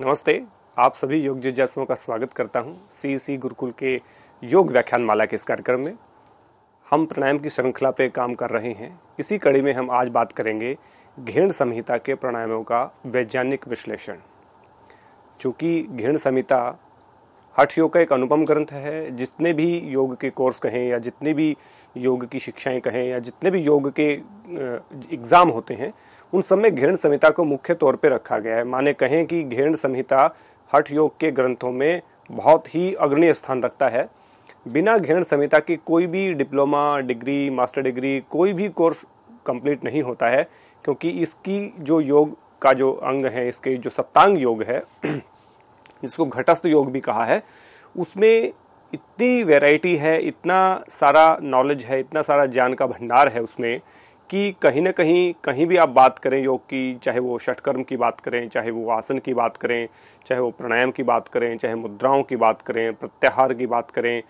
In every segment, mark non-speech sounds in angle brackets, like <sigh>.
नमस्ते आप सभी योग जिज्ञासुओं का स्वागत करता हूं सी गुरुकुल के योग व्याख्यान माला के इस कार्यक्रम में हम प्राणायाम की श्रृंखला पे काम कर रहे हैं इसी कड़ी में हम आज बात करेंगे घृण संहिता के प्राणायामों का वैज्ञानिक विश्लेषण चूँकि घृण संहिता हठ योग का एक अनुपम ग्रंथ है जितने भी योग के कोर्स कहें या जितने भी योग की शिक्षाएं कहें या जितने भी योग के एग्ज़ाम होते हैं उन सब में घृण संहिता को मुख्य तौर पर रखा गया है माने कहें कि घृण संहिता हठ योग के ग्रंथों में बहुत ही अग्रणी स्थान रखता है बिना घृण संहिता के कोई भी डिप्लोमा डिग्री मास्टर डिग्री कोई भी कोर्स कंप्लीट नहीं होता है क्योंकि इसकी जो योग का जो अंग है इसके जो सप्तांग योग है <clears throat> जिसको घटस्थ योग भी कहा है उसमें इतनी वैरायटी है इतना सारा नॉलेज है इतना सारा ज्ञान का भंडार है उसमें कि कहीं ना कहीं कहीं भी आप बात करें योग की चाहे वो षटकर्म की बात करें चाहे वो आसन की बात करें चाहे वो प्राणायाम की बात करें चाहे मुद्राओं की बात करें प्रत्याहार की बात करें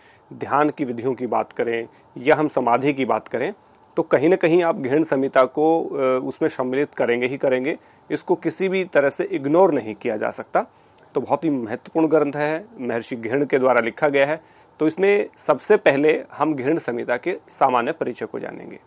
ध्यान की विधियों की बात करें या हम समाधि की बात करें तो कहीं ना कहीं आप घृण संहिता को उसमें सम्मिलित करेंगे ही करेंगे इसको किसी भी तरह से इग्नोर नहीं किया जा सकता तो बहुत ही महत्वपूर्ण ग्रंथ है महर्षि घृण के द्वारा लिखा गया है तो इसमें सबसे पहले हम घृण संहिता के सामान्य परिचय को जानेंगे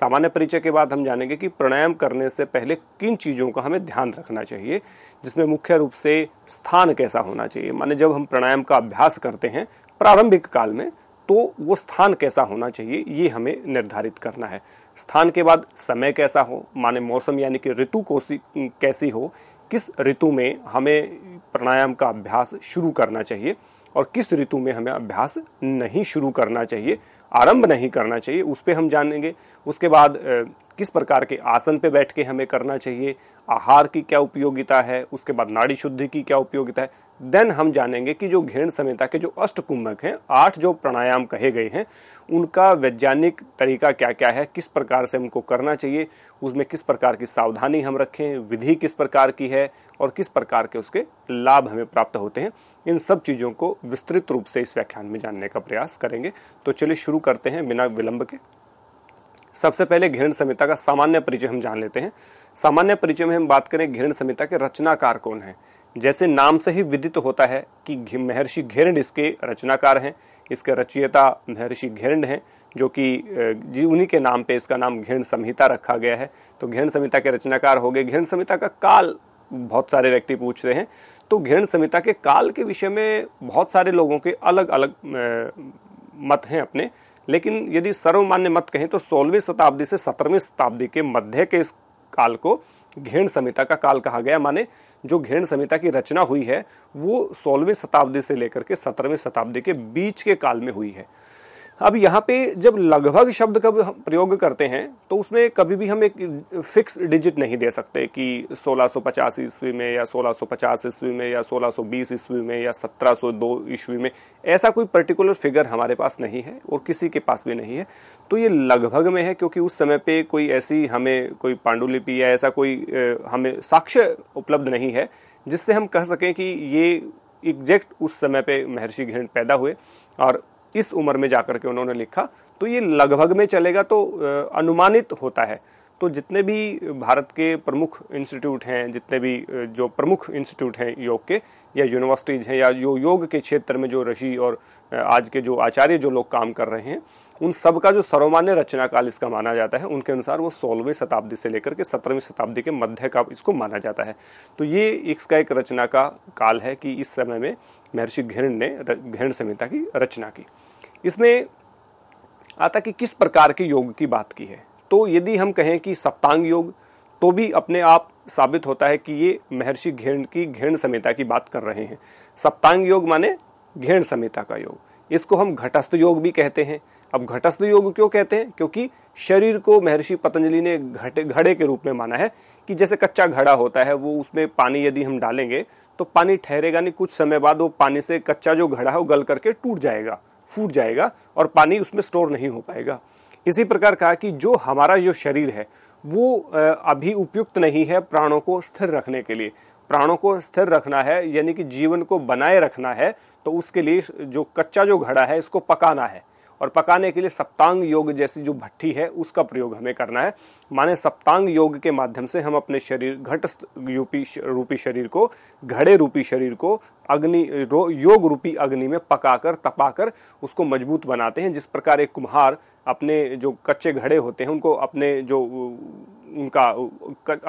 सामान्य परिचय के बाद हम जानेंगे कि प्राणायाम करने से पहले किन चीज़ों का हमें ध्यान रखना चाहिए जिसमें मुख्य रूप से स्थान कैसा होना चाहिए माने जब हम प्राणायाम का अभ्यास करते हैं प्रारंभिक काल में तो वो स्थान कैसा होना चाहिए ये हमें निर्धारित करना है स्थान के बाद समय कैसा हो माने मौसम यानी कि ऋतु कोसी कैसी हो किस ऋतु में हमें प्राणायाम का अभ्यास शुरू करना चाहिए और किस ऋतु में हमें अभ्यास नहीं शुरू करना चाहिए आरंभ नहीं करना चाहिए उस पर हम जानेंगे उसके बाद किस प्रकार के आसन पे बैठ के हमें करना चाहिए आहार की क्या उपयोगिता है उसके बाद नाड़ी शुद्धि की क्या उपयोगिता है देन हम जानेंगे कि जो घृण संहिता के जो अष्टकुंभक हैं आठ जो प्राणायाम कहे गए हैं उनका वैज्ञानिक तरीका क्या क्या है किस प्रकार से हमको करना चाहिए उसमें किस प्रकार की सावधानी हम रखें विधि किस प्रकार की है और किस प्रकार के उसके लाभ हमें प्राप्त होते हैं इन सब चीज़ों को विस्तृत रूप से इस व्याख्यान में जानने का प्रयास करेंगे तो चलिए शुरू करते हैं बिना विलंब के सबसे पहले घृण संहिता का सामान्य परिचय हम जान लेते हैं सामान्य परिचय में हम बात करें घृण संहिता के रचनाकार कौन है जैसे नाम से ही विदित होता है कि महर्षि घेरंड इसके रचनाकार हैं इसके रचयिता महर्षि घृण हैं जो कि जी उन्हीं के नाम पे इसका नाम घृण संहिता रखा गया है तो घृण संहिता के रचनाकार हो गए घृण संहिता का काल बहुत सारे व्यक्ति पूछते हैं तो घृण संहिता के काल के विषय में बहुत सारे लोगों के अलग अलग मत हैं अपने लेकिन यदि सर्वमान्य मत कहें तो सोलहवीं शताब्दी से सत्रहवीं शताब्दी के मध्य के इस काल को घृण संहिता का काल कहा गया माने जो घेण संहिता की रचना हुई है वो सोलहवीं शताब्दी से लेकर के सत्रहवीं शताब्दी के बीच के काल में हुई है अब यहाँ पे जब लगभग शब्द का प्रयोग करते हैं तो उसमें कभी भी हम एक फिक्स डिजिट नहीं दे सकते कि 1650 ईस्वी में या 1650 ईस्वी में या 1620 ईस्वी में या 1702 ईस्वी में ऐसा कोई पर्टिकुलर फिगर हमारे पास नहीं है और किसी के पास भी नहीं है तो ये लगभग में है क्योंकि उस समय पे कोई ऐसी हमें कोई पांडुलिपि या ऐसा कोई हमें साक्ष्य उपलब्ध नहीं है जिससे हम कह सकें कि ये एग्जैक्ट उस समय पे महर्षि घृण पैदा हुए और इस उम्र में जाकर के उन्होंने लिखा तो ये लगभग में चलेगा तो अनुमानित होता है तो जितने भी भारत के प्रमुख इंस्टीट्यूट हैं जितने भी जो प्रमुख इंस्टीट्यूट हैं योग के या यूनिवर्सिटीज़ हैं या जो योग के क्षेत्र में जो ऋषि और आज के जो आचार्य जो लोग काम कर रहे हैं उन सब का जो सर्वमान्य रचनाकाल इसका माना जाता है उनके अनुसार वो सोलहवीं शताब्दी से लेकर के सत्रहवीं शताब्दी के मध्य का इसको माना जाता है तो ये इसका एक रचना का काल है कि इस समय में महर्षि घृण ने घृण संहिता की रचना की इसमें आता कि किस प्रकार के योग की बात की है तो यदि हम कहें कि सप्तांग योग तो भी अपने आप साबित होता है कि ये महर्षि घेण की घेण संहिता की बात कर रहे हैं सप्तांग योग माने घेण संहिता का योग इसको हम घटस्थ योग भी कहते हैं अब घटस्थ योग क्यों कहते हैं क्योंकि शरीर को महर्षि पतंजलि ने घटे घड़े के रूप में माना है कि जैसे कच्चा घड़ा होता है वो उसमें पानी यदि हम डालेंगे तो पानी ठहरेगा नहीं कुछ समय बाद वो पानी से कच्चा जो घड़ा है वो गल करके टूट जाएगा फूट जाएगा और पानी उसमें स्टोर नहीं हो पाएगा इसी प्रकार कहा कि जो हमारा जो शरीर है वो अभी उपयुक्त नहीं है प्राणों को स्थिर रखने के लिए प्राणों को स्थिर रखना है यानी कि जीवन को बनाए रखना है तो उसके लिए जो कच्चा जो घड़ा है इसको पकाना है और पकाने के लिए सप्तांग योग जैसी जो भट्टी है उसका प्रयोग हमें करना है माने सप्तांग योग के माध्यम से हम अपने शरीर घट यूपी रूपी शरीर को घड़े रूपी शरीर को अग्नि योग रूपी अग्नि में पकाकर तपाकर उसको मजबूत बनाते हैं जिस प्रकार एक कुम्हार अपने जो कच्चे घड़े होते हैं उनको अपने जो उनका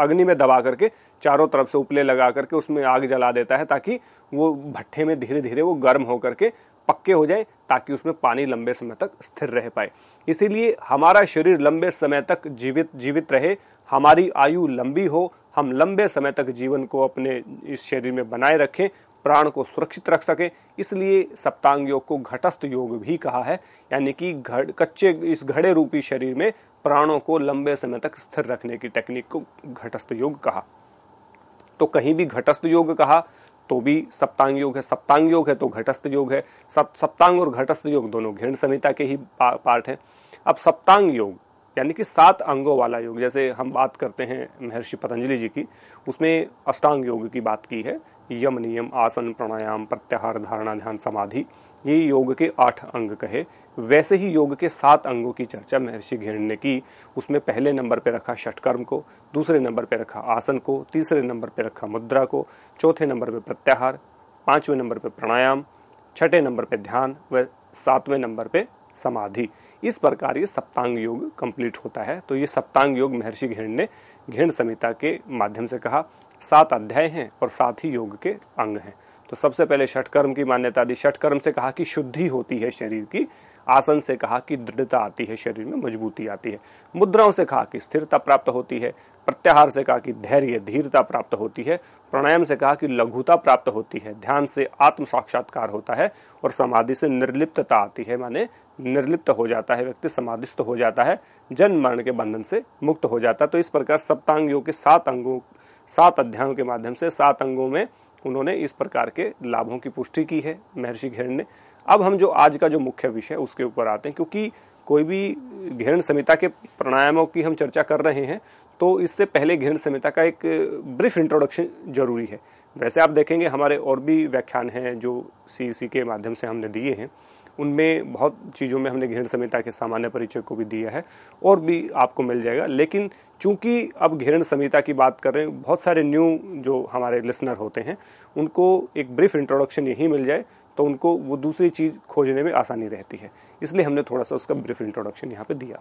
अग्नि में दबा करके चारों तरफ से उपले लगा करके उसमें आग जला देता है ताकि वो भट्ठे में धीरे धीरे वो गर्म होकर के पक्के हो जाए ताकि उसमें पानी लंबे समय तक स्थिर रह पाए इसीलिए हमारा शरीर लंबे समय तक जीवित जीवित रहे हमारी आयु लंबी हो हम लंबे समय तक जीवन को अपने इस शरीर में बनाए रखें प्राण को सुरक्षित रख सके इसलिए सप्तांग योग को घटस्थ योग भी कहा है यानी कि घड़ कच्चे इस घड़े रूपी शरीर में प्राणों को लंबे समय तक स्थिर रखने की टेक्निक को घटस्थ योग कहा तो कहीं भी घटस्थ योग कहा तो भी सप्तांग योग है सप्तांग योग है तो घटस्थ योग है सब सप्तांग और घटस्थ योग दोनों घृण संहिता के ही पा, पार्ट हैं अब सप्तांग योग यानी कि सात अंगों वाला योग जैसे हम बात करते हैं महर्षि पतंजलि जी की उसमें अष्टांग योग की बात की है यम नियम आसन प्राणायाम प्रत्याहार धारणा ध्यान समाधि ये योग के आठ अंग कहे वैसे ही योग के सात अंगों की चर्चा महर्षि घेर ने की उसमें पहले नंबर पर रखा षटकर्म को दूसरे नंबर पर रखा आसन को तीसरे नंबर पर रखा मुद्रा को चौथे नंबर पर प्रत्याहार पांचवें नंबर पर प्राणायाम छठे नंबर पर ध्यान व सातवें नंबर पर समाधि इस प्रकार ये सप्तांग योग कंप्लीट होता है तो ये सप्तांग योग महर्षि घेर ने घेण संहिता के माध्यम से कहा सात अध्याय हैं और साथ ही योग के अंग हैं तो सबसे पहले षटकर्म की मान्यता दी षटकर्म से कहा कि शुद्धि होती है शरीर की आसन से कहा कि दृढ़ता आती है शरीर में मजबूती आती है मुद्राओं से कहा कि स्थिरता प्राप्त होती है प्रत्याहार से कहा कि धैर्य धीरता प्राप्त होती है प्राणायाम से कहा कि लघुता प्राप्त होती है ध्यान से आत्म साक्षात्कार होता है और समाधि से निर्लिप्तता आती है माने निर्लिप्त हो जाता है व्यक्ति समाधिस्थ हो जाता है जन्म मरण के बंधन से मुक्त हो जाता है तो इस प्रकार सप्तांग योग के सात अंगों सात अध्यायों के माध्यम से सात अंगों में उन्होंने इस प्रकार के लाभों की पुष्टि की है महर्षि घेर ने अब हम जो आज का जो मुख्य विषय है उसके ऊपर आते हैं क्योंकि कोई भी घृण संहिता के प्राणायामों की हम चर्चा कर रहे हैं तो इससे पहले घृण संहिता का एक ब्रीफ इंट्रोडक्शन जरूरी है वैसे आप देखेंगे हमारे और भी व्याख्यान हैं जो सी e के माध्यम से हमने दिए हैं उनमें बहुत चीज़ों में हमने घृण संहिता के सामान्य परिचय को भी दिया है और भी आपको मिल जाएगा लेकिन चूंकि अब घृण संहिता की बात कर रहे हैं बहुत सारे न्यू जो हमारे लिसनर होते हैं उनको एक ब्रीफ इंट्रोडक्शन यही मिल जाए तो उनको वो दूसरी चीज़ खोजने में आसानी रहती है इसलिए हमने थोड़ा सा उसका ब्रीफ इंट्रोडक्शन यहाँ पे दिया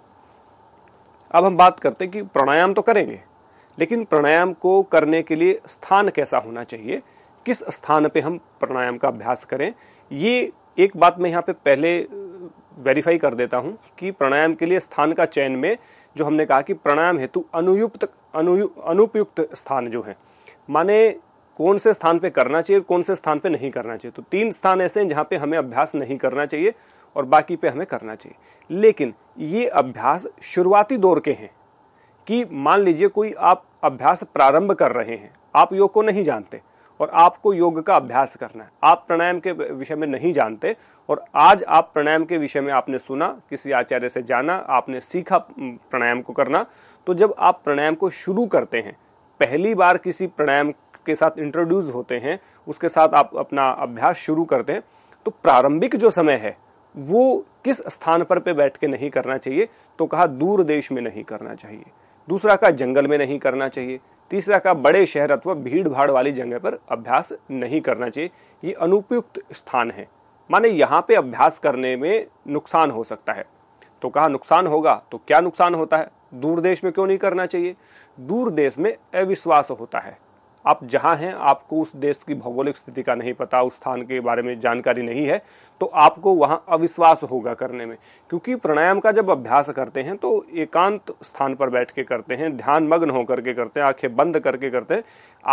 अब हम बात करते हैं कि प्राणायाम तो करेंगे लेकिन प्राणायाम को करने के लिए स्थान कैसा होना चाहिए किस स्थान पे हम प्राणायाम का अभ्यास करें ये एक बात मैं यहाँ पे पहले वेरीफाई कर देता हूँ कि प्राणायाम के लिए स्थान का चयन में जो हमने कहा कि प्राणायाम हेतु अनुयुक्त अनुपयुक्त स्थान जो है माने कौन से स्थान पे करना चाहिए कौन से स्थान पे नहीं करना चाहिए तो तीन स्थान ऐसे हैं जहाँ पे हमें अभ्यास नहीं करना चाहिए और बाकी पे हमें करना चाहिए लेकिन ये अभ्यास शुरुआती दौर के हैं कि मान लीजिए कोई आप अभ्यास प्रारंभ कर रहे हैं आप योग को नहीं जानते और आपको योग का अभ्यास करना है आप प्राणायाम के विषय में नहीं जानते और आज आप प्राणायाम के विषय में आपने सुना किसी आचार्य से जाना आपने सीखा प्राणायाम को करना तो जब आप प्राणायाम को शुरू करते हैं पहली बार किसी प्राणायाम के साथ इंट्रोड्यूस होते हैं उसके साथ आप अपना अभ्यास शुरू करते हैं तो प्रारंभिक जो समय है वो किस स्थान पर पे बैठ के नहीं करना चाहिए तो कहा दूर देश में नहीं करना चाहिए दूसरा का जंगल में नहीं करना चाहिए तीसरा का बड़े शहर अथवा भीड़ भाड़ वाली जगह पर अभ्यास नहीं करना चाहिए ये अनुपयुक्त स्थान है माने यहाँ पे अभ्यास करने में नुकसान हो सकता है तो कहा नुकसान होगा तो क्या नुकसान होता है दूर देश में क्यों नहीं करना चाहिए दूर देश में अविश्वास होता है आप जहां हैं आपको उस देश की भौगोलिक स्थिति का नहीं पता उस स्थान के बारे में जानकारी नहीं है तो आपको वहां अविश्वास होगा करने में क्योंकि प्राणायाम का जब अभ्यास करते हैं तो एकांत स्थान पर बैठ के करते हैं ध्यान मग्न होकर के करते हैं आंखें बंद करके करते हैं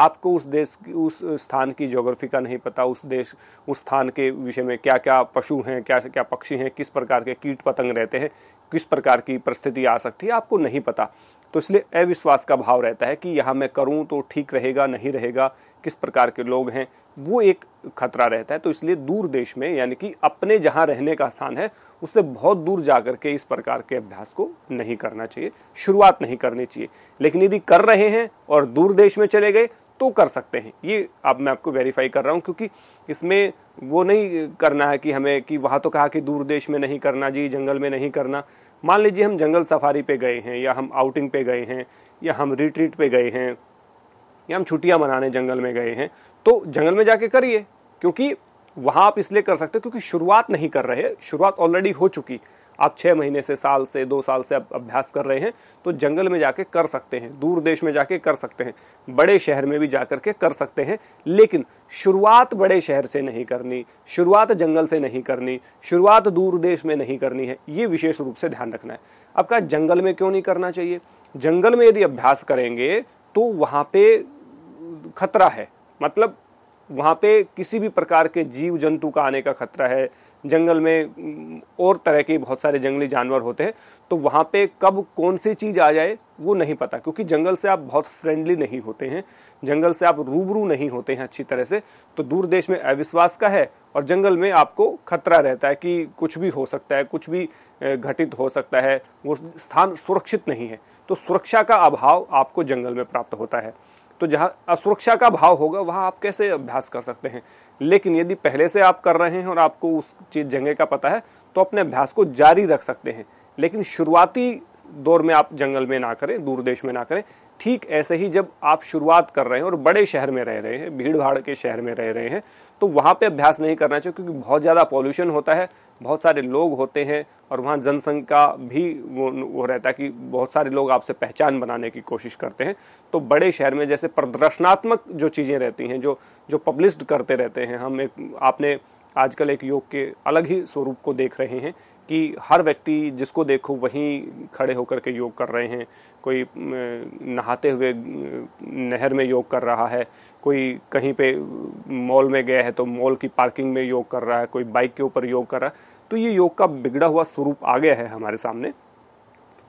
आपको उस देश की उस स्थान की ज्योग्राफी का नहीं पता उस देश उस स्थान के विषय में क्या क्या पशु हैं क्या क्या पक्षी हैं किस प्रकार के कीट पतंग रहते हैं किस प्रकार की परिस्थिति आ सकती है आपको नहीं पता तो इसलिए अविश्वास का भाव रहता है कि यहाँ मैं करूँ तो ठीक रहेगा नहीं रहेगा किस प्रकार के लोग हैं वो एक खतरा रहता है तो इसलिए दूर देश में यानी कि अपने जहाँ रहने का स्थान है उससे बहुत दूर जा कर के इस प्रकार के अभ्यास को नहीं करना चाहिए शुरुआत नहीं करनी चाहिए लेकिन यदि कर रहे हैं और दूर देश में चले गए तो कर सकते हैं ये अब मैं आपको वेरीफाई कर रहा हूँ क्योंकि इसमें वो नहीं करना है कि हमें कि वहाँ तो कहा कि दूर देश में नहीं करना जी जंगल में नहीं करना मान लीजिए हम जंगल सफारी पे गए हैं या हम आउटिंग पे गए हैं या हम रिट्रीट पे गए हैं या हम छुट्टियां मनाने जंगल में गए हैं तो जंगल में जाके करिए क्योंकि वहाँ आप इसलिए कर सकते हो क्योंकि शुरुआत नहीं कर रहे शुरुआत ऑलरेडी हो चुकी आप छः महीने से साल से दो साल से आप अभ्यास कर रहे हैं तो जंगल में जाके कर सकते हैं दूर देश में जाके कर सकते हैं बड़े शहर में भी जाकर के कर सकते हैं लेकिन शुरुआत बड़े शहर से नहीं करनी शुरुआत जंगल से नहीं करनी शुरुआत दूर देश में नहीं करनी है ये विशेष रूप से ध्यान रखना है अब कहा जंगल में क्यों नहीं करना चाहिए जंगल में यदि अभ्यास करेंगे तो वहाँ पे खतरा है मतलब वहाँ पे किसी भी प्रकार के जीव जंतु का आने का खतरा है जंगल में और तरह के बहुत सारे जंगली जानवर होते हैं तो वहाँ पे कब कौन सी चीज़ आ जाए वो नहीं पता क्योंकि जंगल से आप बहुत फ्रेंडली नहीं होते हैं जंगल से आप रूबरू नहीं होते हैं अच्छी तरह से तो दूर देश में अविश्वास का है और जंगल में आपको खतरा रहता है कि कुछ भी हो सकता है कुछ भी घटित हो सकता है वो स्थान सुरक्षित नहीं है तो सुरक्षा का अभाव आपको जंगल में प्राप्त होता है तो जहाँ असुरक्षा का भाव होगा वहाँ आप कैसे अभ्यास कर सकते हैं लेकिन यदि पहले से आप कर रहे हैं और आपको उस चीज जंगे का पता है तो अपने अभ्यास को जारी रख सकते हैं लेकिन शुरुआती दौर में आप जंगल में ना करें दूर देश में ना करें ठीक ऐसे ही जब आप शुरुआत कर रहे हैं और बड़े शहर में रह रहे हैं भीड़ भाड़ के शहर में रह रहे हैं तो वहाँ पे अभ्यास नहीं करना चाहिए क्योंकि बहुत ज़्यादा पॉल्यूशन होता है बहुत सारे लोग होते हैं और वहाँ जनसंघ का भी वो वो रहता है कि बहुत सारे लोग आपसे पहचान बनाने की कोशिश करते हैं तो बड़े शहर में जैसे प्रदर्शनात्मक जो चीज़ें रहती हैं जो जो पब्लिस्ड करते रहते हैं हम एक आपने आजकल एक योग के अलग ही स्वरूप को देख रहे हैं कि हर व्यक्ति जिसको देखो वहीं खड़े होकर के योग कर रहे हैं कोई नहाते हुए नहर में योग कर रहा है कोई कहीं पे मॉल में गया है तो मॉल की पार्किंग में योग कर रहा है कोई बाइक के ऊपर योग कर रहा है तो ये योग का बिगड़ा हुआ स्वरूप आ गया है हमारे सामने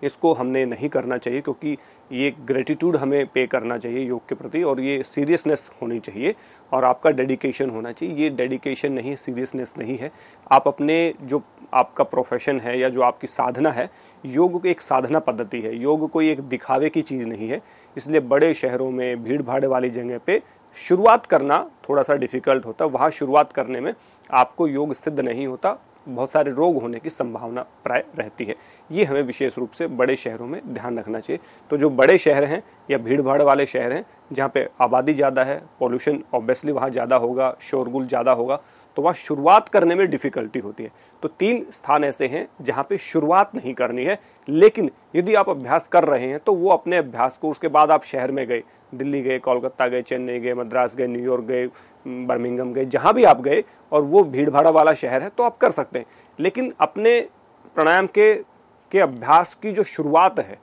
इसको हमने नहीं करना चाहिए क्योंकि ये ग्रेटिट्यूड हमें पे करना चाहिए योग के प्रति और ये सीरियसनेस होनी चाहिए और आपका डेडिकेशन होना चाहिए ये डेडिकेशन नहीं सीरियसनेस नहीं है आप अपने जो आपका प्रोफेशन है या जो आपकी साधना है योग को एक साधना पद्धति है योग कोई एक दिखावे की चीज़ नहीं है इसलिए बड़े शहरों में भीड़ भाड़ वाली जगह पे शुरुआत करना थोड़ा सा डिफ़िकल्ट होता वहाँ शुरुआत करने में आपको योग सिद्ध नहीं होता बहुत सारे रोग होने की संभावना प्राय रहती है ये हमें विशेष रूप से बड़े शहरों में ध्यान रखना चाहिए तो जो बड़े शहर हैं या भीड़ भाड़ वाले शहर हैं जहाँ पे आबादी ज़्यादा है पॉल्यूशन ऑब्वियसली वहाँ ज़्यादा होगा शोरगुल ज़्यादा होगा तो वह शुरुआत करने में डिफिकल्टी होती है तो तीन स्थान ऐसे हैं जहाँ पे शुरुआत नहीं करनी है लेकिन यदि आप अभ्यास कर रहे हैं तो वो अपने अभ्यास को उसके बाद आप शहर में गए दिल्ली गए कोलकाता गए चेन्नई गए मद्रास गए न्यूयॉर्क गए बर्मिंगम गए जहाँ भी आप गए और वो भीड़ भाड़ा वाला शहर है तो आप कर सकते हैं लेकिन अपने प्राणायाम के के अभ्यास की जो शुरुआत है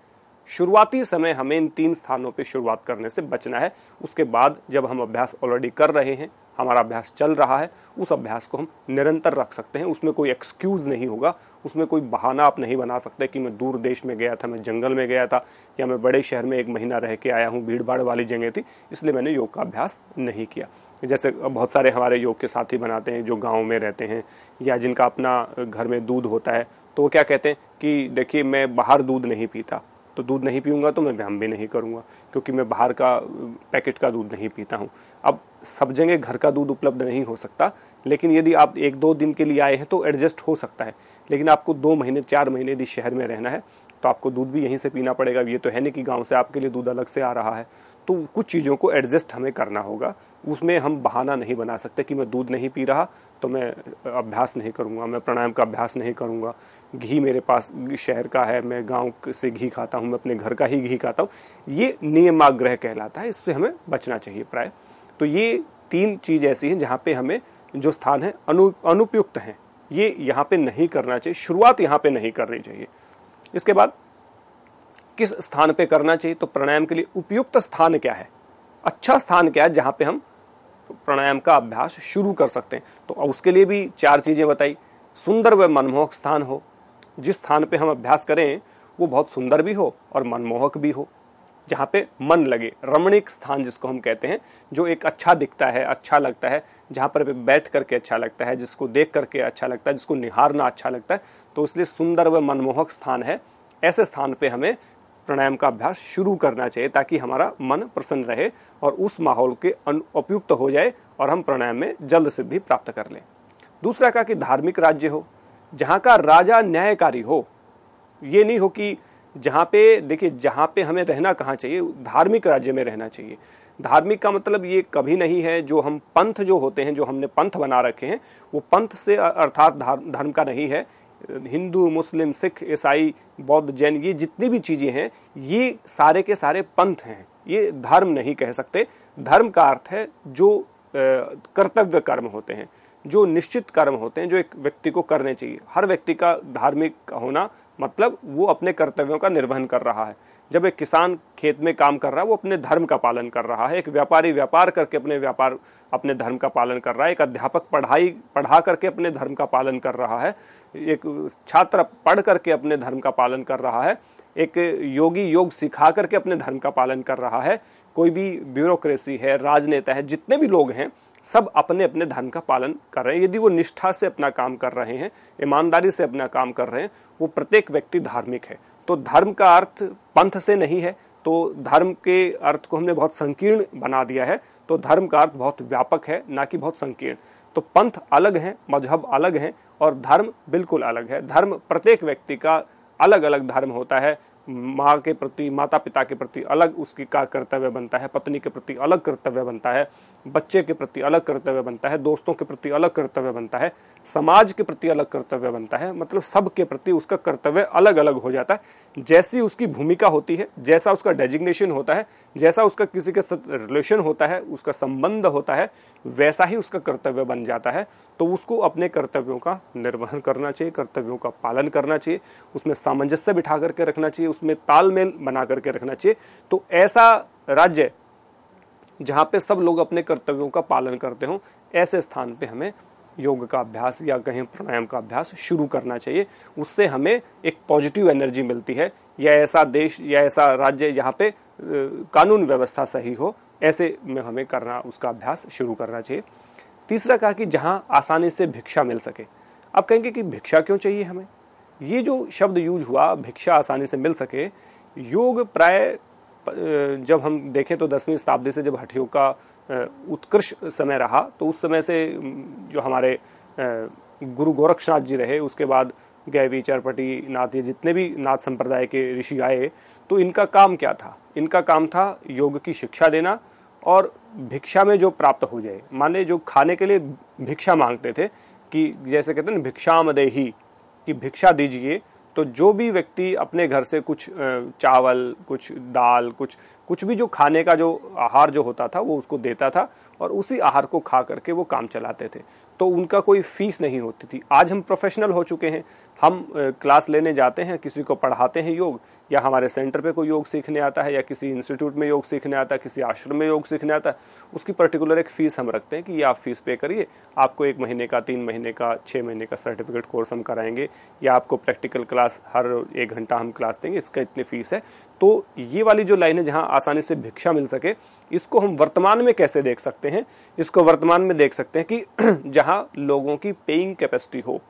शुरुआती समय हमें इन तीन स्थानों पर शुरुआत करने से बचना है उसके बाद जब हम अभ्यास ऑलरेडी कर रहे हैं हमारा अभ्यास चल रहा है उस अभ्यास को हम निरंतर रख सकते हैं उसमें कोई एक्सक्यूज़ नहीं होगा उसमें कोई बहाना आप नहीं बना सकते कि मैं दूर देश में गया था मैं जंगल में गया था या मैं बड़े शहर में एक महीना रह के आया हूँ भीड़ भाड़ वाली जगह थी इसलिए मैंने योग का अभ्यास नहीं किया जैसे बहुत सारे हमारे योग के साथी बनाते हैं जो गाँव में रहते हैं या जिनका अपना घर में दूध होता है तो वो क्या कहते हैं कि देखिए मैं बाहर दूध नहीं पीता तो दूध नहीं पीऊँगा तो मैं व्यायाम भी नहीं करूँगा क्योंकि मैं बाहर का पैकेट का दूध नहीं पीता हूँ अब सब जगह घर का दूध उपलब्ध नहीं हो सकता लेकिन यदि आप एक दो दिन के लिए आए हैं तो एडजस्ट हो सकता है लेकिन आपको दो महीने चार महीने यदि शहर में रहना है तो आपको दूध भी यहीं से पीना पड़ेगा ये तो है नहीं कि गाँव से आपके लिए दूध अलग से आ रहा है तो कुछ चीज़ों को एडजस्ट हमें करना होगा उसमें हम बहाना नहीं बना सकते कि मैं दूध नहीं पी रहा तो मैं अभ्यास नहीं करूँगा मैं प्राणायाम का अभ्यास नहीं करूँगा घी मेरे पास शहर का है मैं गांव से घी खाता हूँ मैं अपने घर का ही घी खाता हूँ ये नियमाग्रह कहलाता है इससे हमें बचना चाहिए प्राय तो ये तीन चीज़ ऐसी हैं जहाँ पे हमें जो स्थान है अनु अनुपयुक्त हैं ये यहाँ पे नहीं करना चाहिए शुरुआत यहाँ पे नहीं करनी चाहिए इसके बाद किस स्थान पे करना चाहिए तो प्राणायाम के लिए उपयुक्त स्थान क्या है अच्छा स्थान क्या है जहाँ पे हम प्राणायाम का अभ्यास शुरू कर सकते हैं तो उसके लिए भी चार चीज़ें बताई सुंदर व मनमोहक स्थान हो जिस स्थान पे हम अभ्यास करें वो बहुत सुंदर भी हो और मनमोहक भी हो जहाँ पे मन लगे रमणीक स्थान जिसको हम कहते हैं जो एक अच्छा दिखता है अच्छा लगता है जहाँ पर बैठ करके अच्छा लगता है जिसको देख करके अच्छा लगता है जिसको निहारना अच्छा लगता है तो इसलिए सुंदर व मनमोहक स्थान है ऐसे स्थान पे हमें प्राणायाम का अभ्यास शुरू करना चाहिए ताकि हमारा मन प्रसन्न रहे और उस माहौल के उपयुक्त हो जाए और हम प्राणायाम में जल्द सिद्धि प्राप्त कर लें दूसरा का कि धार्मिक राज्य हो जहाँ का राजा न्यायकारी हो ये नहीं हो कि जहाँ पे देखिए जहाँ पे हमें रहना कहाँ चाहिए धार्मिक राज्य में रहना चाहिए धार्मिक का मतलब ये कभी नहीं है जो हम पंथ जो होते हैं जो हमने पंथ बना रखे हैं वो पंथ से अर्थात धर्म का नहीं है हिंदू मुस्लिम सिख ईसाई बौद्ध जैन ये जितनी भी चीज़ें हैं ये सारे के सारे पंथ हैं ये धर्म नहीं कह सकते धर्म का अर्थ है जो कर्तव्य कर्म होते हैं जो निश्चित कर्म होते हैं जो एक व्यक्ति को करने चाहिए हर व्यक्ति का धार्मिक होना मतलब वो अपने कर्तव्यों का निर्वहन कर रहा है जब एक किसान खेत में काम कर रहा है वो अपने धर्म का पालन कर रहा है एक व्यापारी व्यापार करके अपने व्यापार अपने धर्म का पालन कर रहा है एक अध्यापक पढ़ाई पढ़ा करके अपने धर्म का पालन कर रहा है एक छात्र पढ़ करके अपने धर्म का पालन कर रहा है एक योगी योग सिखा करके अपने धर्म का पालन कर रहा है कोई भी ब्यूरोक्रेसी है राजनेता है जितने भी लोग हैं सब अपने अपने धर्म का पालन कर रहे हैं यदि वो निष्ठा से अपना काम कर रहे हैं ईमानदारी से अपना काम कर रहे हैं वो प्रत्येक व्यक्ति धार्मिक है तो धर्म का अर्थ पंथ से नहीं है तो धर्म के अर्थ को हमने बहुत संकीर्ण बना दिया है तो धर्म का अर्थ बहुत व्यापक है ना कि बहुत संकीर्ण तो पंथ अलग हैं मजहब अलग हैं और धर्म बिल्कुल अलग है धर्म प्रत्येक व्यक्ति का अलग अलग धर्म होता है माँ के प्रति माता पिता के प्रति अलग उसकी का कर्तव्य बनता है पत्नी के प्रति अलग कर्तव्य बनता है बच्चे के प्रति अलग कर्तव्य बनता है दोस्तों के प्रति अलग कर्तव्य बनता है समाज के प्रति अलग कर्तव्य बनता है मतलब सब के प्रति उसका कर्तव्य अलग अलग हो जाता है जैसी उसकी भूमिका होती है जैसा उसका डेजिग्नेशन होता है जैसा उसका किसी के साथ रिलेशन होता है उसका संबंध होता है वैसा ही उसका कर्तव्य बन जाता है तो उसको अपने कर्तव्यों का निर्वहन करना चाहिए कर्तव्यों का पालन करना चाहिए उसमें सामंजस्य बिठा करके रखना चाहिए उसमें तालमेल बना करके रखना चाहिए तो ऐसा राज्य जहाँ पे सब लोग अपने कर्तव्यों का पालन करते हों ऐसे स्थान पे हमें योग का अभ्यास या कहें प्राणायाम का अभ्यास शुरू करना चाहिए उससे हमें एक पॉजिटिव एनर्जी मिलती है या ऐसा देश या ऐसा राज्य जहाँ पे कानून व्यवस्था सही हो ऐसे में हमें करना उसका अभ्यास शुरू करना चाहिए तीसरा कहा कि जहाँ आसानी से भिक्षा मिल सके आप कहेंगे कि भिक्षा क्यों चाहिए हमें ये जो शब्द यूज हुआ भिक्षा आसानी से मिल सके योग प्राय जब हम देखें तो दसवीं शताब्दी से जब हठयोग का उत्कृष्ट समय रहा तो उस समय से जो हमारे गुरु गोरक्षनाथ जी रहे उसके बाद गैवी चरपटी नाथ ये जितने भी नाथ संप्रदाय के ऋषि आए तो इनका काम क्या था इनका काम था योग की शिक्षा देना और भिक्षा में जो प्राप्त हो जाए माने जो खाने के लिए भिक्षा मांगते थे कि जैसे कहते हैं ना भिक्षाम ही कि भिक्षा दीजिए तो जो भी व्यक्ति अपने घर से कुछ चावल कुछ दाल कुछ कुछ भी जो खाने का जो आहार जो होता था वो उसको देता था और उसी आहार को खा करके वो काम चलाते थे तो उनका कोई फीस नहीं होती थी आज हम प्रोफेशनल हो चुके हैं हम क्लास लेने जाते हैं किसी को पढ़ाते हैं योग या हमारे सेंटर पे कोई योग सीखने आता है या किसी इंस्टीट्यूट में योग सीखने आता है किसी आश्रम में योग सीखने आता है उसकी पर्टिकुलर एक फ़ीस हम रखते हैं कि ये आप फीस पे करिए आपको एक महीने का तीन महीने का छः महीने का सर्टिफिकेट कोर्स हम कराएंगे या आपको प्रैक्टिकल क्लास हर एक घंटा हम क्लास देंगे इसका इतनी फ़ीस है तो ये वाली जो लाइन है जहाँ आसानी से भिक्षा मिल सके इसको हम वर्तमान में कैसे देख सकते हैं इसको वर्तमान में देख सकते हैं कि <clears throat> जहाँ लोगों की पेइंग कैपेसिटी हो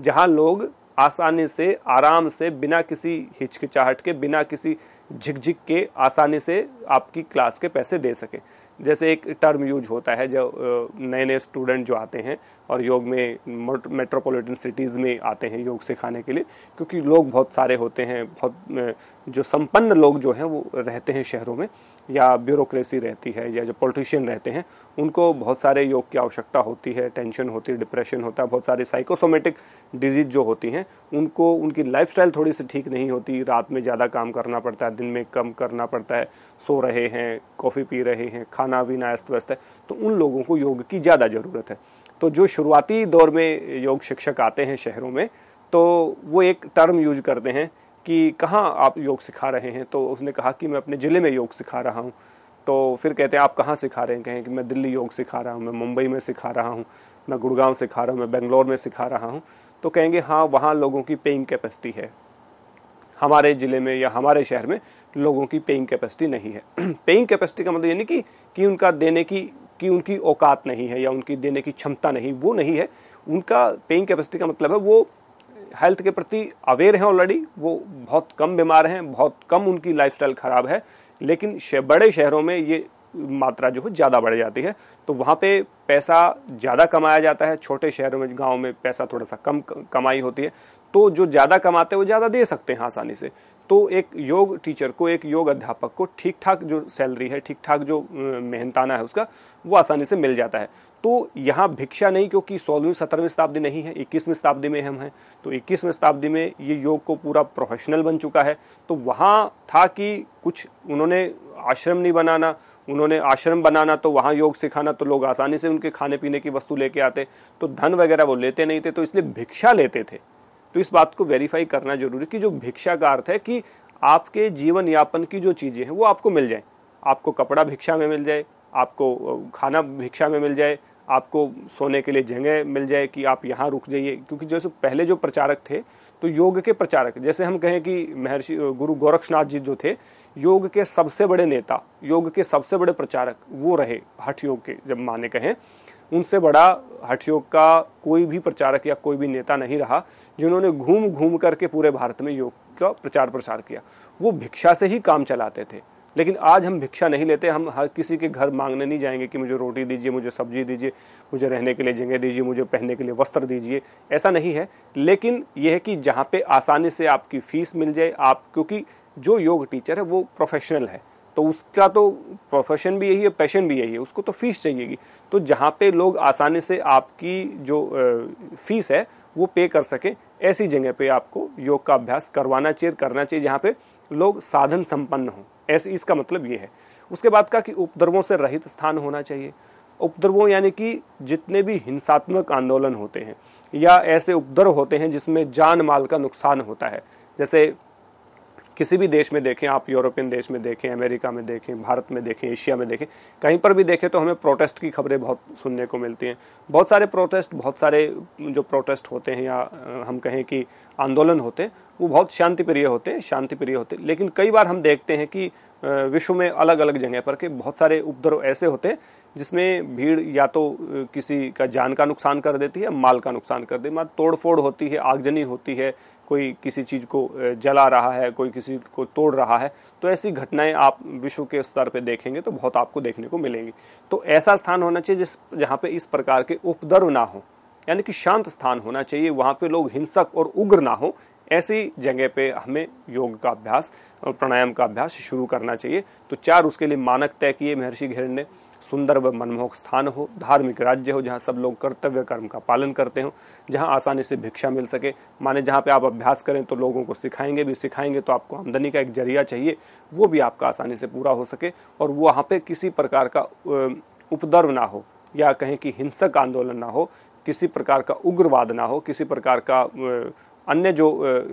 जहाँ लोग आसानी से आराम से बिना किसी हिचकिचाहट के बिना किसी झिकझिक के आसानी से आपकी क्लास के पैसे दे सकें जैसे एक टर्म यूज होता है जो नए नए स्टूडेंट जो आते हैं और योग में मेट्रोपॉलिटन सिटीज़ में आते हैं योग सिखाने के लिए क्योंकि लोग बहुत सारे होते हैं बहुत जो संपन्न लोग जो हैं वो रहते हैं शहरों में या ब्यूरोक्रेसी रहती है या जो पॉलिटिशियन रहते हैं उनको बहुत सारे योग की आवश्यकता होती है टेंशन होती है डिप्रेशन होता है बहुत सारे साइकोसोमेटिक डिजीज जो होती हैं उनको उनकी लाइफस्टाइल थोड़ी सी ठीक नहीं होती रात में ज़्यादा काम करना पड़ता है दिन में कम करना पड़ता है सो रहे हैं कॉफ़ी पी रहे हैं खाना पीना अस्त व्यस्त है तो उन लोगों को योग की ज़्यादा ज़रूरत है तो जो शुरुआती दौर में योग शिक्षक आते हैं शहरों में तो वो एक टर्म यूज करते हैं कि कहाँ आप योग सिखा रहे हैं तो उसने कहा कि मैं अपने ज़िले में योग सिखा रहा हूँ तो फिर कहते हैं आप कहाँ सिखा रहे हैं कहें कि मैं दिल्ली योग सिखा रहा हूँ मैं मुंबई में सिखा रहा हूँ मैं गुड़गांव सिखा रहा हूँ मैं बेंगलोर में सिखा रहा हूँ तो कहेंगे हाँ वहाँ लोगों की पेइंग कैपेसिटी है हमारे ज़िले में या हमारे शहर में लोगों की पेइंग कैपेसिटी नहीं है <clears throat> पेइंग कैपेसिटी का मतलब ये नहीं कि कि उनका देने की कि उनकी औकात नहीं है या उनकी देने की क्षमता नहीं वो नहीं है उनका पेइंग कैपेसिटी का मतलब है वो हेल्थ के प्रति अवेयर हैं ऑलरेडी वो बहुत कम बीमार हैं बहुत कम उनकी लाइफ ख़राब है लेकिन बड़े शहरों में ये मात्रा जो है ज़्यादा बढ़ जाती है तो वहाँ पे पैसा ज़्यादा कमाया जाता है छोटे शहरों में गाँव में पैसा थोड़ा सा कम कमाई होती है तो जो ज़्यादा कमाते हैं वो ज़्यादा दे सकते हैं आसानी से तो एक योग टीचर को एक योग अध्यापक को ठीक ठाक जो सैलरी है ठीक ठाक जो मेहनताना है उसका वो आसानी से मिल जाता है तो यहाँ भिक्षा नहीं क्योंकि सोलहवीं सत्रहवीं शताब्दी नहीं है इक्कीसवीं शताब्दी में हम हैं तो इक्कीसवीं शताब्दी में ये योग को पूरा प्रोफेशनल बन चुका है तो वहाँ था कि कुछ उन्होंने आश्रम नहीं बनाना उन्होंने आश्रम बनाना तो वहाँ योग सिखाना तो लोग आसानी से उनके खाने पीने की वस्तु लेके आते तो धन वगैरह वो लेते नहीं थे तो इसलिए भिक्षा लेते थे तो इस बात को वेरीफाई करना जरूरी कि जो भिक्षा का अर्थ है कि आपके जीवन यापन की जो चीज़ें हैं वो आपको मिल जाए आपको कपड़ा भिक्षा में मिल जाए आपको खाना भिक्षा में मिल जाए आपको सोने के लिए जगह मिल जाए कि आप यहाँ रुक जाइए क्योंकि जैसे पहले जो प्रचारक थे तो योग के प्रचारक जैसे हम कहें कि महर्षि गुरु गोरक्षनाथ जी जो थे योग के सबसे बड़े नेता योग के सबसे बड़े प्रचारक वो रहे हठ योग के जब माने कहें उनसे बड़ा हठ योग का कोई भी प्रचारक या कोई भी नेता नहीं रहा जिन्होंने घूम घूम करके पूरे भारत में योग का प्रचार प्रसार किया वो भिक्षा से ही काम चलाते थे लेकिन आज हम भिक्षा नहीं लेते हम हर किसी के घर मांगने नहीं जाएंगे कि मुझे रोटी दीजिए मुझे सब्जी दीजिए मुझे रहने के लिए जगह दीजिए मुझे पहनने के लिए वस्त्र दीजिए ऐसा नहीं है लेकिन यह है कि जहाँ पे आसानी से आपकी फ़ीस मिल जाए आप क्योंकि जो योग टीचर है वो प्रोफेशनल है तो उसका तो प्रोफेशन भी यही है पैशन भी यही है उसको तो फीस चाहिएगी तो जहाँ पे लोग आसानी से आपकी जो फीस है वो पे कर सकें ऐसी जगह पे आपको योग का अभ्यास करवाना चाहिए करना चाहिए जहाँ पे लोग साधन संपन्न हों ऐसे इसका मतलब ये है उसके बाद का कि उपद्रवों से रहित स्थान होना चाहिए उपद्रवों यानी कि जितने भी हिंसात्मक आंदोलन होते हैं या ऐसे उपद्रव होते हैं जिसमें जान माल का नुकसान होता है जैसे किसी भी देश में देखें आप यूरोपियन देश में देखें अमेरिका में देखें भारत में देखें एशिया में देखें कहीं पर भी देखें तो हमें प्रोटेस्ट की खबरें बहुत सुनने को मिलती हैं बहुत सारे प्रोटेस्ट बहुत सारे जो प्रोटेस्ट होते हैं या हम कहें कि आंदोलन होते हैं वो बहुत शांति प्रिय होते हैं शांति प्रिय होते हैं लेकिन कई बार हम देखते हैं कि विश्व में अलग अलग जगह पर के बहुत सारे उपद्रव ऐसे होते हैं जिसमें भीड़ या तो किसी का जान का नुकसान कर देती है माल का नुकसान कर देती है तोड़फोड़ होती है आगजनी होती है कोई किसी चीज़ को जला रहा है कोई किसी को तोड़ रहा है तो ऐसी घटनाएं आप विश्व के स्तर पर देखेंगे तो बहुत आपको देखने को मिलेंगी तो ऐसा स्थान होना चाहिए जिस जहाँ पे इस प्रकार के उपद्रव ना हो यानी कि शांत स्थान होना चाहिए वहाँ पे लोग हिंसक और उग्र ना हो ऐसी जगह पे हमें योग का अभ्यास और प्राणायाम का अभ्यास शुरू करना चाहिए तो चार उसके लिए मानक तय किए महर्षि घेरण ने सुंदर व मनमोहक स्थान हो धार्मिक राज्य हो जहाँ सब लोग कर्तव्य कर्म का पालन करते हो जहाँ आसानी से भिक्षा मिल सके माने जहाँ पे आप अभ्यास करें तो लोगों को सिखाएंगे भी सिखाएंगे तो आपको आमदनी का एक जरिया चाहिए वो भी आपका आसानी से पूरा हो सके और वहाँ पर किसी प्रकार का उपद्रव ना हो या कहें कि हिंसक आंदोलन ना हो किसी प्रकार का उग्रवाद ना हो किसी प्रकार का अन्य जो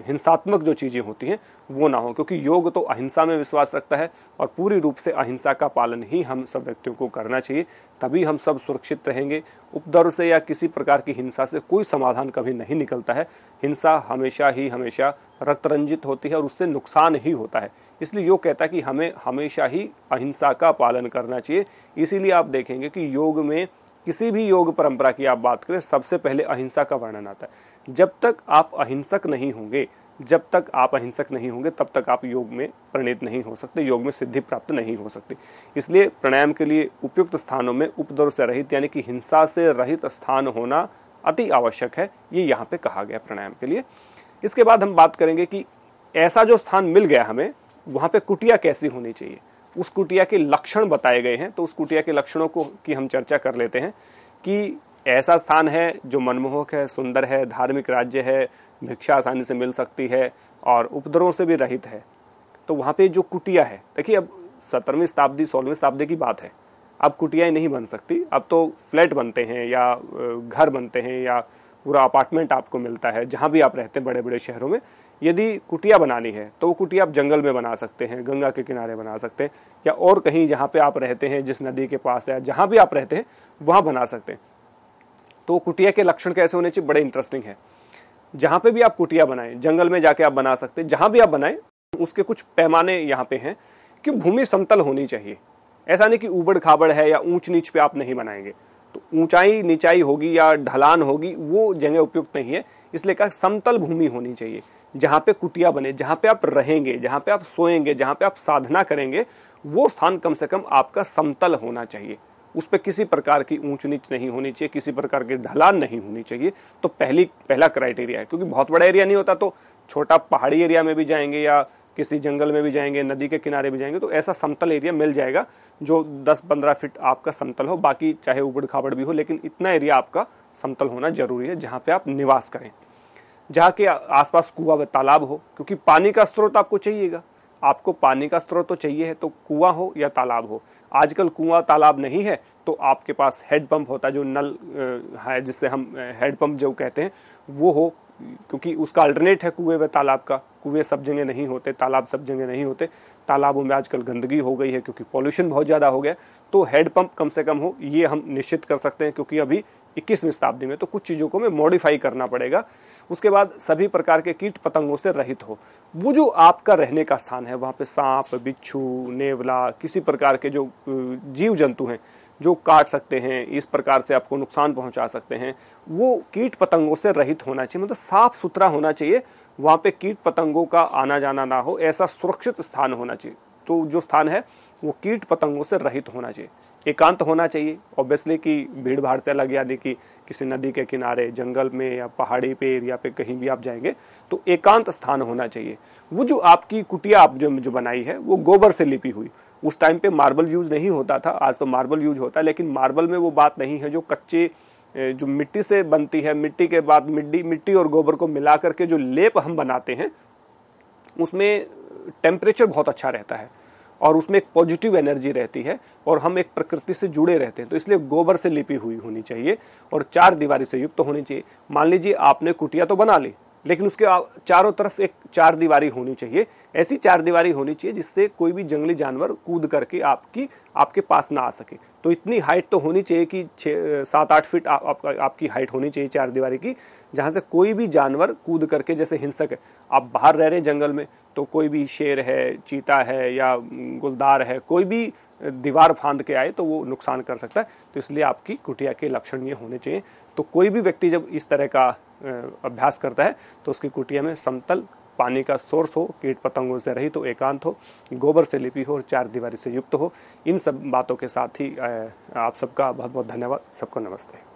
हिंसात्मक जो चीज़ें होती हैं वो ना हो क्योंकि योग तो अहिंसा में विश्वास रखता है और पूरी रूप से अहिंसा का पालन ही हम सब व्यक्तियों को करना चाहिए तभी हम सब सुरक्षित रहेंगे उपद्रव से या किसी प्रकार की हिंसा से कोई समाधान कभी नहीं निकलता है हिंसा हमेशा ही हमेशा रक्तरंजित होती है और उससे नुकसान ही होता है इसलिए योग कहता है कि हमें हमेशा ही अहिंसा का पालन करना चाहिए इसीलिए आप देखेंगे कि योग में किसी भी योग परंपरा की आप बात करें सबसे पहले अहिंसा का वर्णन आता है जब तक आप अहिंसक नहीं होंगे जब तक आप अहिंसक नहीं होंगे तब तक आप योग में प्रणीत नहीं हो सकते योग में सिद्धि प्राप्त नहीं हो सकती इसलिए प्राणायाम के लिए उपयुक्त स्थानों में उपद्रव से रहित यानी कि हिंसा से रहित स्थान होना अति आवश्यक है ये यहाँ पे कहा गया प्राणायाम के लिए इसके बाद हम बात करेंगे कि ऐसा जो स्थान मिल गया हमें वहाँ पे कुटिया कैसी होनी चाहिए उस कुटिया के लक्षण बताए गए हैं तो उस कुटिया के लक्षणों को की हम चर्चा कर लेते हैं कि ऐसा स्थान है जो मनमोहक है सुंदर है धार्मिक राज्य है भिक्षा आसानी से मिल सकती है और उपद्रवों से भी रहित है तो वहाँ पे जो कुटिया है देखिए अब सत्रहवीं शताब्दी सोलहवीं शताब्दी की बात है अब कुटियाएँ नहीं बन सकती अब तो फ्लैट बनते हैं या घर बनते हैं या पूरा अपार्टमेंट आपको मिलता है जहाँ भी आप रहते हैं बड़े बड़े शहरों में यदि कुटिया बनानी है तो वो कुटिया आप जंगल में बना सकते हैं गंगा के किनारे बना सकते हैं या और कहीं जहाँ पे आप रहते हैं जिस नदी के पास है जहाँ भी आप रहते हैं वहाँ बना सकते हैं तो कुटिया के लक्षण कैसे होने चाहिए बड़े इंटरेस्टिंग है जहाँ पे भी आप कुटिया बनाएं जंगल में जाके आप बना सकते हैं जहाँ भी आप बनाएं उसके कुछ पैमाने यहाँ पे हैं कि भूमि समतल होनी चाहिए ऐसा नहीं कि उबड़ खाबड़ है या ऊंच नीच पे आप नहीं बनाएंगे तो ऊंचाई नीचाई होगी या ढलान होगी वो जगह उपयुक्त नहीं है इसलिए कहा समतल भूमि होनी चाहिए जहाँ पे कुटिया बने जहाँ पे आप रहेंगे जहाँ पे आप सोएंगे जहाँ पे आप साधना करेंगे वो स्थान कम से कम आपका समतल होना चाहिए उस पर किसी प्रकार की ऊंच नीच नहीं होनी चाहिए किसी प्रकार की ढलान नहीं होनी चाहिए तो पहली पहला क्राइटेरिया है क्योंकि बहुत बड़ा एरिया नहीं होता तो छोटा पहाड़ी एरिया में भी जाएंगे या किसी जंगल में भी जाएंगे नदी के किनारे भी जाएंगे तो ऐसा समतल एरिया मिल जाएगा जो 10-15 फीट आपका समतल हो बाकी चाहे उबड़ खाबड़ भी हो लेकिन इतना एरिया आपका समतल होना जरूरी है जहाँ पे आप निवास करें जहाँ के आसपास कुआ व तालाब हो क्योंकि पानी का स्रोत आपको चाहिएगा आपको पानी का स्रोत तो चाहिए है तो कुआं हो या तालाब हो आजकल कुआं तालाब नहीं है तो आपके पास हेडपम्प होता है जो नल है जिससे हम हेडपम्प जो कहते हैं वो हो क्योंकि उसका अल्टरनेट है कुएं व तालाब का कुएं सब जगह नहीं होते तालाब सब जगह नहीं होते तालाबों में आजकल गंदगी हो गई है क्योंकि पॉल्यूशन बहुत ज़्यादा हो गया तो हेडपम्प कम से कम हो ये हम निश्चित कर सकते हैं क्योंकि अभी इक्कीसवीं शताब्दी में तो कुछ चीज़ों को हमें मॉडिफाई करना पड़ेगा उसके बाद सभी प्रकार के कीट पतंगों से रहित हो वो जो आपका रहने का स्थान है वहाँ पे सांप बिच्छू नेवला किसी प्रकार के जो जीव जंतु हैं जो काट सकते हैं इस प्रकार से आपको नुकसान पहुंचा सकते हैं वो कीट पतंगों से रहित होना चाहिए मतलब साफ सुथरा होना चाहिए वहाँ पे कीट पतंगों का आना जाना ना हो ऐसा सुरक्षित स्थान होना चाहिए तो जो स्थान है वो कीट पतंगों से रहित होना चाहिए एकांत होना चाहिए ऑब्वियसली कि भीड़ भाड़ से अलग यानी कि किसी नदी के किनारे जंगल में या पहाड़ी पे एरिया पे कहीं भी आप जाएंगे तो एकांत स्थान होना चाहिए वो जो आपकी कुटिया आप जो जो बनाई है वो गोबर से लिपी हुई उस टाइम पे मार्बल यूज नहीं होता था आज तो मार्बल यूज होता है लेकिन मार्बल में वो बात नहीं है जो कच्चे जो मिट्टी से बनती है मिट्टी के बाद मिट्टी मिट्टी और गोबर को मिला करके जो लेप हम बनाते हैं उसमें टेम्परेचर बहुत अच्छा रहता है और उसमें एक पॉजिटिव एनर्जी रहती है और हम एक प्रकृति से जुड़े रहते हैं तो इसलिए गोबर से लिपी हुई होनी चाहिए और चार दीवारी से युक्त तो होनी चाहिए मान लीजिए आपने कुटिया तो बना ली लेकिन उसके चारों तरफ एक चार दीवारी होनी चाहिए ऐसी चार दीवारी होनी चाहिए जिससे कोई भी जंगली जानवर कूद करके आपकी आपके पास ना आ सके तो इतनी हाइट तो होनी चाहिए कि छः सात आठ फीट आ, आप, आप, आपकी हाइट होनी चाहिए चार दीवारी की जहाँ से कोई भी जानवर कूद करके जैसे हिंसक है आप बाहर रह रहे हैं जंगल में तो कोई भी शेर है चीता है या गुलदार है कोई भी दीवार फांद के आए तो वो नुकसान कर सकता है तो इसलिए आपकी कुटिया के लक्षण ये होने चाहिए तो कोई भी व्यक्ति जब इस तरह का अभ्यास करता है तो उसकी कुटिया में समतल पानी का सोर्स हो कीट पतंगों से रही तो एकांत हो गोबर से लिपी हो और चार दीवारी से युक्त हो इन सब बातों के साथ ही आप सबका बहुत बहुत धन्यवाद सबको नमस्ते